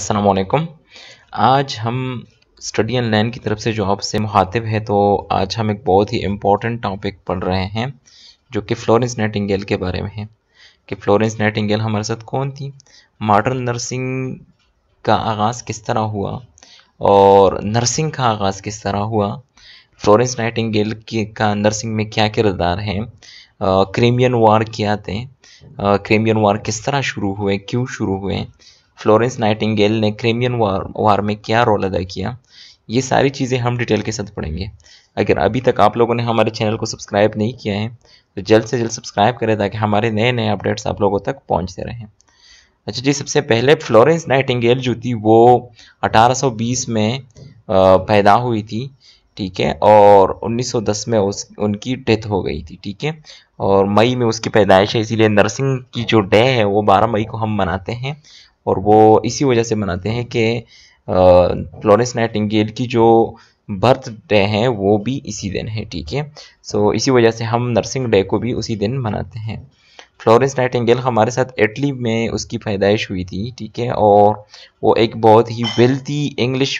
असलकुम आज हम स्टडी एंड लर्न की तरफ से जो आपसे मुखातिब है तो आज हम एक बहुत ही इम्पोर्टेंट टॉपिक पढ़ रहे हैं जो कि फ्लोरेंस नेटिंगेल के बारे में है कि फ्लोरेंस नेटिंगेल हमारे साथ कौन थी मॉडर्न नर्सिंग का आगाज़ किस तरह हुआ और नर्सिंग का आगाज़ किस तरह हुआ फ्लोरेंस नाइटिंगेल का नर्सिंग में क्या किरदार है क्रीमियन वार क्या थे क्रीमियन वार किस तरह शुरू हुए क्यों शुरू हुए फ्लोरेंस नाइटिंगेल ने क्रीमियन वार, वार में क्या रोल अदा किया ये सारी चीज़ें हम डिटेल के साथ पढ़ेंगे अगर अभी तक आप लोगों ने हमारे चैनल को सब्सक्राइब नहीं किया है तो जल्द से जल्द सब्सक्राइब करें ताकि हमारे नए नए अपडेट्स आप लोगों तक पहुँचते रहें अच्छा जी सबसे पहले फ्लोरेंस नाइटिंगेल जो थी वो 1820 में पैदा हुई थी ठीक है और 1910 में उस उनकी डेथ हो गई थी ठीक है और मई में उसकी पैदाइश है इसीलिए नर्सिंग की जो डे है वो 12 मई को हम मनाते हैं और वो इसी वजह से मनाते हैं कि फ्लोरेंस नाइटिंगेल की जो बर्थ डे हैं वो भी इसी दिन है ठीक है सो इसी वजह से हम नर्सिंग डे को भी उसी दिन मनाते हैं फ्लोरेंस नाइटिंगेल हमारे साथ इटली में उसकी पैदाइश हुई थी ठीक है और वो एक बहुत ही वेल्थी इंग्लिश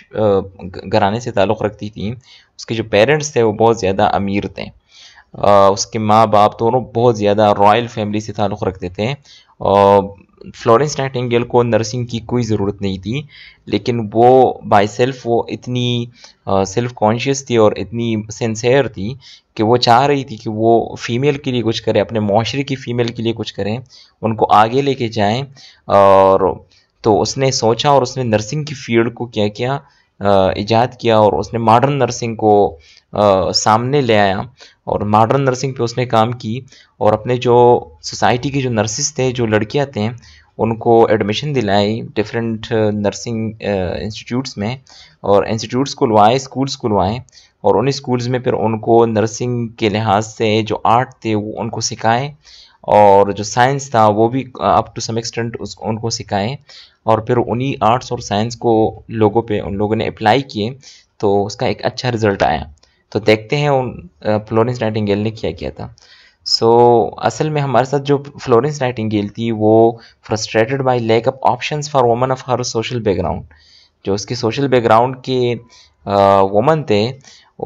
घराने से ताल्लुक़ रखती थी उसके जो पेरेंट्स थे वो बहुत ज़्यादा अमीर थे आ, उसके माँ बाप दोनों बहुत ज़्यादा रॉयल फैमिली से ताल्लुक़ रखते थे और फ्लोरेंस नाइटिंगेल को नर्सिंग की कोई ज़रूरत नहीं थी लेकिन वो बाय सेल्फ वो इतनी सेल्फ कॉन्शियस थी और इतनी सेंसेयर थी कि वो चाह रही थी कि वो फ़ीमेल के लिए कुछ करें अपने माशरे की फ़ीमेल के लिए कुछ करें उनको आगे लेके जाएं और तो उसने सोचा और उसने नर्सिंग की फील्ड को क्या किया ईजाद किया और उसने मॉडर्न नर्सिंग को आ, सामने ले आया और मॉडर्न नर्सिंग पे उसने काम की और अपने जो सोसाइटी के जो नर्सिस थे जो लड़कियां थे उनको एडमिशन दिलाई डिफरेंट नर्सिंग इंस्टीट्यूट्स में और इंस्टीट्यूट्स खुलवाए स्कूल्स खुलवाए और उन स्कूल्स में फिर उनको नर्सिंग के लिहाज से जो आर्ट थे वो उनको सिखाए और जो साइंस था वो भी अप टू सम एक्सटेंट उनको सिखाए और फिर उन्हीं आर्ट्स और साइंस को लोगों पे उन लोगों ने अप्लाई किए तो उसका एक अच्छा रिज़ल्ट आया तो देखते हैं उन फ्लोरेंस नाइटिंगेल ने क्या किया था सो so, असल में हमारे साथ जो फ्लोरेंस नाइटिंगेल थी वो frustrated by lack of options for woman of her social background जो उसके सोशल बैकग्राउंड के वुमन थे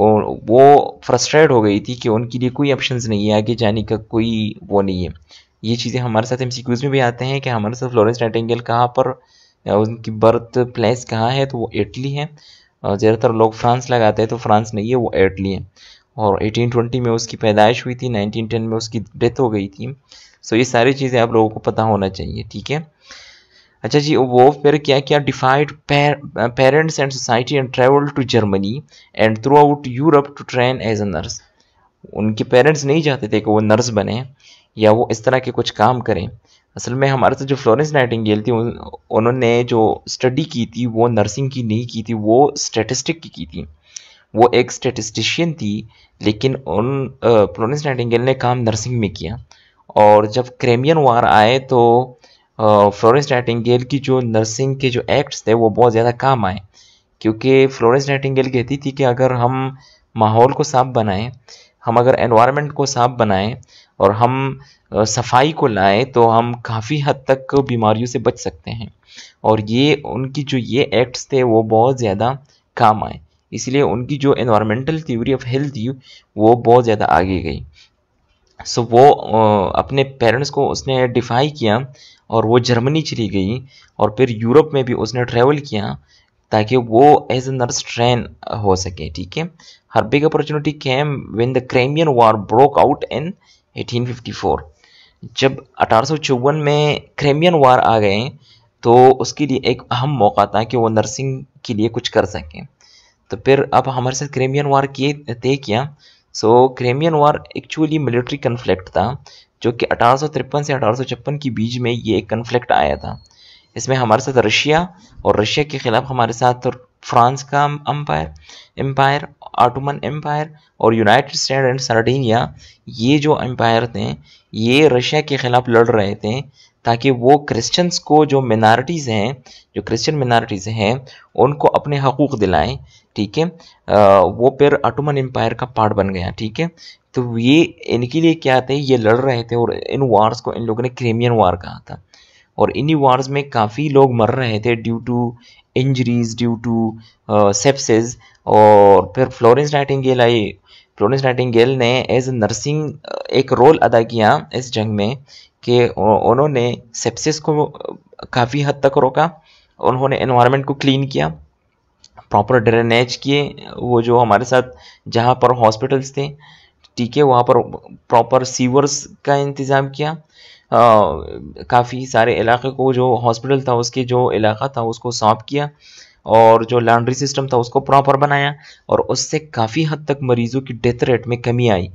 और वो फ्रस्ट्रेट हो गई थी कि उनके लिए कोई ऑप्शंस नहीं है आगे जाने का कोई वो नहीं है ये चीज़ें हमारे साथ एम में भी आते हैं कि हमारे साथ फ्लोरेंस नाइटिंगेल कहाँ पर उनकी बर्थ प्लेस कहाँ है तो वो इटली है ज़्यादातर लोग फ्रांस लगाते हैं तो फ्रांस नहीं है वो एटली है और 1820 में उसकी पैदाइश हुई थी 1910 में उसकी डेथ हो गई थी सो ये सारी चीज़ें आप लोगों को पता होना चाहिए ठीक है अच्छा जी वो फिर क्या क्या defied parents and society and travel to Germany and throughout Europe to train as a nurse उनके पेरेंट्स नहीं चाहते थे कि वो नर्स बने या वो इस तरह के कुछ काम करें असल में हमारे साथ जो फ्लोरेंस नाइटिंगेल थी उन्होंने जो स्टडी की थी वो नर्सिंग की नहीं की थी वो स्टेटिस्टिक की की थी वो एक स्टेटिस्टिशियन थी लेकिन उन फ्लोरेंस नाइटिंगेल ने काम नर्सिंग में किया और जब क्रेमियन वार आए तो फ्लोरेंस नाइटिंगेल की जो नर्सिंग के जो एक्ट्स थे वो बहुत ज़्यादा काम आए क्योंकि फ्लोरेंस नाइटिंगेल कहती थी कि अगर हम माहौल को साफ बनाएं हम अगर एनवायरनमेंट को साफ बनाएं और हम सफाई को लाएं तो हम काफ़ी हद तक बीमारियों से बच सकते हैं और ये उनकी जो ये एक्ट्स थे वो बहुत ज़्यादा काम आए इसलिए उनकी जो इन्वामेंटल थ्योरी ऑफ हेल्थ थी वो बहुत ज़्यादा आगे गई सो वो अपने पेरेंट्स को उसने डिफाई किया और वो जर्मनी चली गई और फिर यूरोप में भी उसने ट्रैवल किया ताकि वो एज ए नर्स ट्रेन हो सके ठीक है her big opportunity came when the Crimean war broke out in 1854 जब अठारह में क्रेमियन वार आ गए तो उसके लिए एक अहम मौका था कि वो नर्सिंग के लिए कुछ कर सकें तो फिर अब हमारे साथ क्रेमियन वार किए तय किया so Crimean war actually military conflict था जो कि अठारह से अठारह के बीच में ये एक कन्फ्लिक्ट आया था इसमें हमारे साथ रशिया और रशिया के ख़िलाफ़ हमारे साथ फ्रांस का अम्पायर एम्पायर आटोमन एम्पायर और यूनाइटेड स्टेट एंड सर्डीनिया ये जो एम्पायर थे ये रशिया के ख़िलाफ़ लड़ रहे थे ताकि वो क्रिश्चियंस को जो मिनारिटीज़ हैं जो क्रिश्चियन मिनारिटीज़ हैं उनको अपने हकूक़ दिलाएं ठीक है वो फिर आटोमन एम्पायर का पार्ट बन गया ठीक है तो ये इनके लिए क्या थे ये लड़ रहे थे और इन वार्स को इन लोगों ने क्रीमियन वार कहा था और इन्हीं वार्स में काफ़ी लोग मर रहे थे due to injuries due to sepsis और फिर फ्लोरेंस नाइटिंगेल आई फ्लोरेंस नाइटिंगेल ने एज नर्सिंग uh, एक रोल अदा किया इस जंग में कि उन्होंने सेप्सिस को uh, काफ़ी हद तक रोका उन्होंने इन्वामेंट को क्लीन किया प्रॉपर ड्रेनेज किए वो जो हमारे साथ जहाँ पर हॉस्पिटल्स थे ठीक है वहाँ पर प्रॉपर सीवर्स का इंतज़ाम किया काफ़ी सारे इलाके को जो हॉस्पिटल था उसके जो इलाका था उसको सौंप किया और जो लॉन्ड्री सिस्टम था उसको प्रॉपर बनाया और उससे काफ़ी हद तक मरीज़ों की डेथ रेट में कमी आई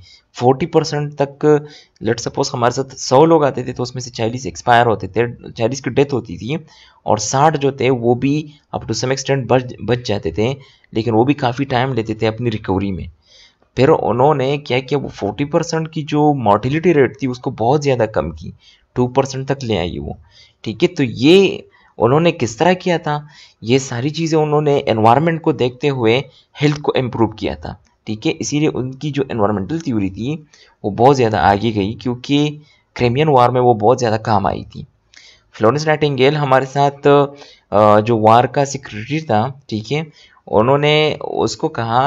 40 परसेंट तक लेट सपोज हमारे साथ 100 लोग आते थे तो उसमें से 40 एक्सपायर होते थे 40 की डेथ होती थी और 60 जो थे वो भी अप टू सम एक्सटेंट बच बच जाते थे लेकिन वो भी काफ़ी टाइम लेते थे अपनी रिकवरी में फिर उन्होंने क्या किया वो फोर्टी परसेंट की जो मॉर्टिलिटी रेट थी उसको बहुत ज़्यादा कम की टू परसेंट तक ले आई वो ठीक है तो ये उन्होंने किस तरह किया था ये सारी चीज़ें उन्होंने एनवायरनमेंट को देखते हुए हेल्थ को इम्प्रूव किया था ठीक है इसीलिए उनकी जो एनवायरमेंटल थ्योरी थी वो बहुत ज़्यादा आगे गई क्योंकि क्रेमियन वार में वो बहुत ज़्यादा काम आई थी फ्लोरेंस नाइटिंगेल हमारे साथ जो वार का सेक्रेटरी था ठीक है उन्होंने उसको कहा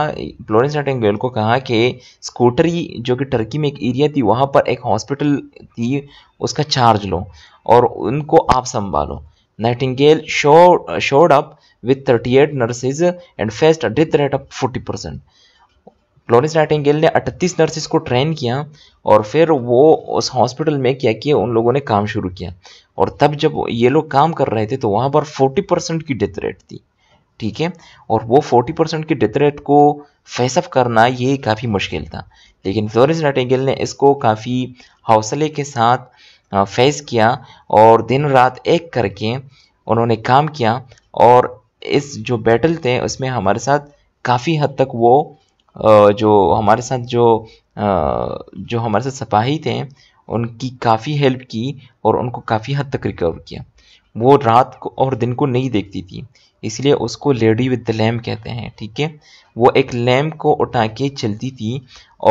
फ्लोरेंस नाइटिंगेल को कहा कि स्कूटरी जो कि टर्की में एक एरिया थी वहाँ पर एक हॉस्पिटल थी उसका चार्ज लो और उनको आप संभालो Nightingale show showed up with thirty eight nurses and faced death rate of forty percent Florence Nightingale ने अट्ठतीस नर्सेज को ट्रेन किया और फिर वो उस हॉस्पिटल में क्या किया उन लोगों ने काम शुरू किया और तब जब ये लोग काम कर रहे थे तो वहाँ पर फोर्टी परसेंट की डेथ रेट थी ठीक है और वो 40 परसेंट की डेथ रेट को फेसअप करना ये काफ़ी मुश्किल था लेकिन फ्लोरेंस नाइटिंगेल ने इसको काफ़ी हौसले के साथ फेस किया और दिन रात एक करके उन्होंने काम किया और इस जो बैटल थे उसमें हमारे साथ काफ़ी हद तक वो जो हमारे साथ जो जो हमारे साथ सपाही थे उनकी काफ़ी हेल्प की और उनको काफ़ी हद तक रिकवर किया वो रात को और दिन को नहीं देखती थी इसलिए उसको लेडी विद द लैम्प कहते हैं ठीक है वो एक लैम्प को उठा के चलती थी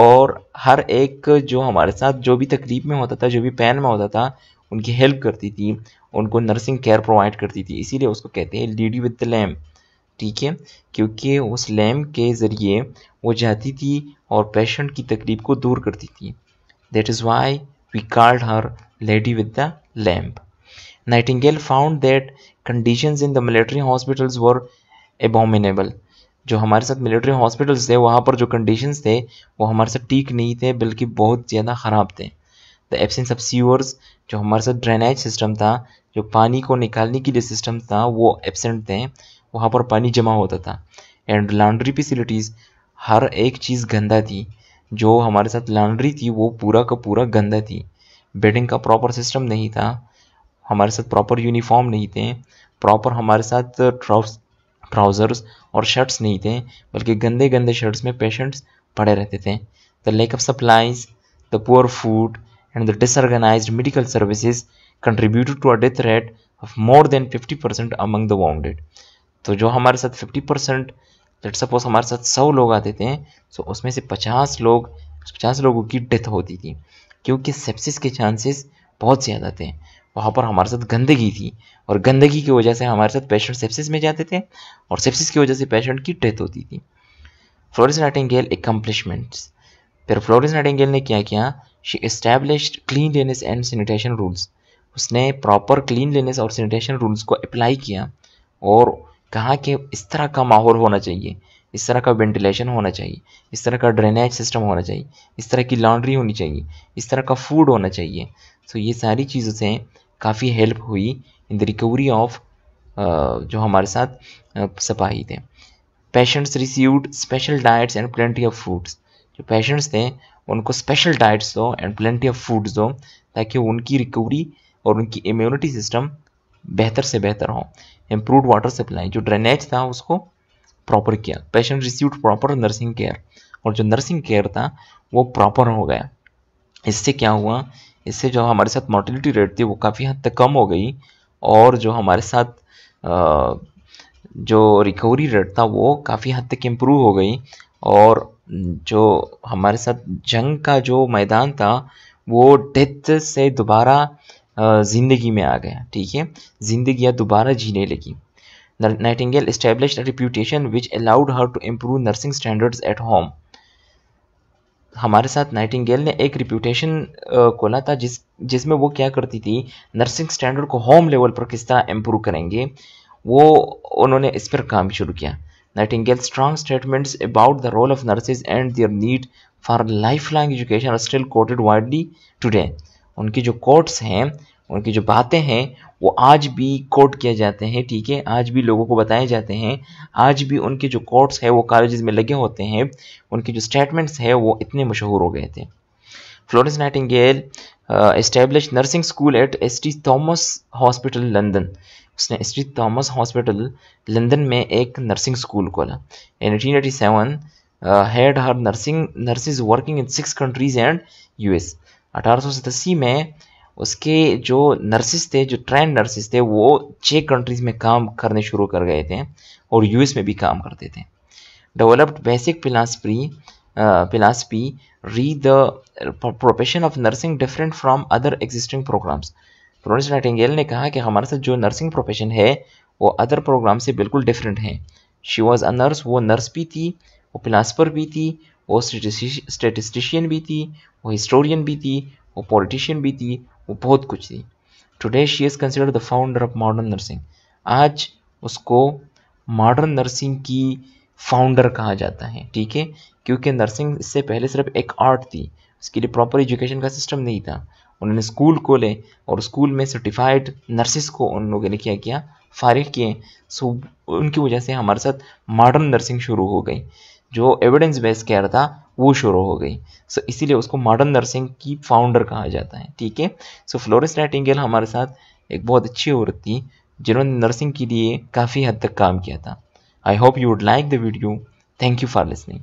और हर एक जो हमारे साथ जो भी तकलीफ में होता था जो भी पैन में होता था उनकी हेल्प करती थी उनको नर्सिंग केयर प्रोवाइड करती थी इसीलिए उसको कहते हैं लेडी विद द लैम्प ठीक है क्योंकि उस लैम्प के ज़रिए वो जाती थी और पेशेंट की तकलीफ को दूर करती थी that is why we called her lady with the lamp Nightingale found that condition in the military hospitals were abominable जो हमारे साथ मिलिट्री हॉस्पिटल्स थे वहाँ पर जो कंडीशंस थे वो हमारे साथ ठीक नहीं थे बल्कि बहुत ज़्यादा ख़राब थे द एबसेंस ऑफ सीवर्स जो हमारे साथ ड्रेनेज सिस्टम था जो पानी को निकालने के लिए सिस्टम था वो एबसेंट थे वहाँ पर पानी जमा होता था एंड लॉन्ड्री फैसिलिटीज़ हर एक चीज़ गंदा थी जो हमारे साथ लॉन्ड्री थी वो पूरा का पूरा गंदा थी बेडिंग का प्रॉपर सिस्टम नहीं था हमारे साथ प्रॉपर यूनिफॉर्म नहीं थे प्रॉपर हमारे साथ ट्राउस ट्राउज़र्स और शर्ट्स नहीं थे बल्कि गंदे गंदे शर्ट्स में पेशेंट्स पड़े रहते थे the lack of supplies the poor food and the disorganise medical services contributed to a death rate of more than fifty percent among the wounded तो जो हमारे साथ फिफ्टी परसेंट लेट सपोज हमारे साथ सौ लोग आते थे सो तो उसमें से पचास लोग पचास लोगों की डेथ होती थी क्योंकि सेप्सिस के चांसेस बहुत ज़्यादा थे वहाँ पर हमारे साथ गंदगी थी और गंदगी की वजह से हमारे साथ पेशेंट सेप्सिस में जाते थे और सेप्सिस की वजह से पेशेंट की डेथ होती थी फ्लोरिस नाइटिंगेल एकम्पलिशमेंट्स फिर फ्लोरिस नाइटिंगेल ने क्या किया she establish cleanliness and sanitation rules उसने प्रॉपर क्लीनलीनेस और सैनिटेशन रूल्स को अप्लाई किया और कहा कि इस तरह का माहौल होना चाहिए इस तरह का वेंटिलेशन होना चाहिए इस तरह का ड्रेनेज सिस्टम होना चाहिए इस तरह की लॉन्ड्री होनी चाहिए इस तरह का फूड होना चाहिए सो तो so ये सारी चीज़ों से काफ़ी हेल्प हुई इन द रिकवरी ऑफ जो हमारे साथ सपाही थे patients received special diets and plenty of foods जो पेशेंट्स थे उनको स्पेशल डाइट्स दो एंड प्लेंटी ऑफ फूड्स दो ताकि उनकी रिकवरी और उनकी इम्यूनिटी सिस्टम बेहतर से बेहतर हो इम्प्रूव वाटर सप्लाई जो ड्रेनेज था उसको प्रॉपर किया patient receive proper nursing care और जो नर्सिंग केयर था वो प्रॉपर हो गया इससे क्या हुआ इससे जो हमारे साथ मोर्टिलिटी रेट थी वो काफ़ी हद तक कम हो गई और जो हमारे साथ जो रिकवरी रेट था वो काफ़ी हद तक इम्प्रूव हो गई और जो हमारे साथ जंग का जो मैदान था वो डेथ से दोबारा ज़िंदगी में आ गया ठीक है ज़िंदगी दोबारा जीने लगी Nightingale establish reputation which allowed her to improve nursing standards at home हमारे साथ नाइटिंगेल ने एक रिप्यूटेशन खोला था जिस जिसमें वो क्या करती थी नर्सिंग स्टैंडर्ड को होम लेवल पर किस तरह इम्प्रूव करेंगे वो उन्होंने इस पर काम शुरू किया Nightingale strong statements about the role of nurses and their need for lifelong education are still quoted widely today उनकी जो कोट्स हैं उनकी जो बातें हैं वो आज भी कोट किए जाते हैं ठीक है आज भी लोगों को बताए जाते हैं आज भी उनके जो कोर्ट्स है वो कॉलेज में लगे होते हैं उनके जो स्टेटमेंट्स है वो इतने मशहूर हो गए थे Florence Nightingale establish nursing school at S T Thomas hospital London उसने S T Thomas hospital London में एक नर्सिंग स्कूल खोला in eighteen eighty seven had her nursing nurses working in six countries and U S अठारह सौ सतासी में उसके जो नर्सिस थे जो ट्रेंड नर्सिस थे वो छः कंट्रीज़ में काम करने शुरू कर गए थे और यूएस में भी काम करते थे developed basic philosophy philosophy re the profession of nursing different from other existing programmes Florence Nightingale ने कहा कि हमारे साथ जो नर्सिंग प्रोफेशन है वो अदर प्रोग्राम से बिल्कुल डिफरेंट है शी वॉज़ अ नर्स वो नर्स भी थी वो फिलासफर भी थी वो स्टेटिस्टिशियन भी थी वो हिस्टोरियन भी थी वो पॉलिटिशियन भी थी वो बहुत कुछ थी today she is considered the founder of modern nursing आज उसको मॉडर्न नर्सिंग की फाउंडर कहा जाता है ठीक है क्योंकि नर्सिंग इससे पहले सिर्फ एक आर्ट थी उसके लिए प्रॉपर एजुकेशन का सिस्टम नहीं था उन्होंने स्कूल खोले और स्कूल में सर्टिफाइड नर्सिस को उन लोगों ने क्या किया फारिग किए सो उनकी वजह से हमारे साथ मॉडर्न नर्सिंग शुरू हो गई जो एविडेंस बेस केयर था वो शुरू हो गई सो so, इसीलिए उसको मॉडर्न नर्सिंग की फाउंडर कहा जाता है ठीक है सो फ्लोरिस नाइटिंगेल हमारे साथ एक बहुत अच्छी औरत थी जिन्होंने नर्सिंग के लिए काफ़ी हद तक काम किया था I hope you would like the video thank you for listening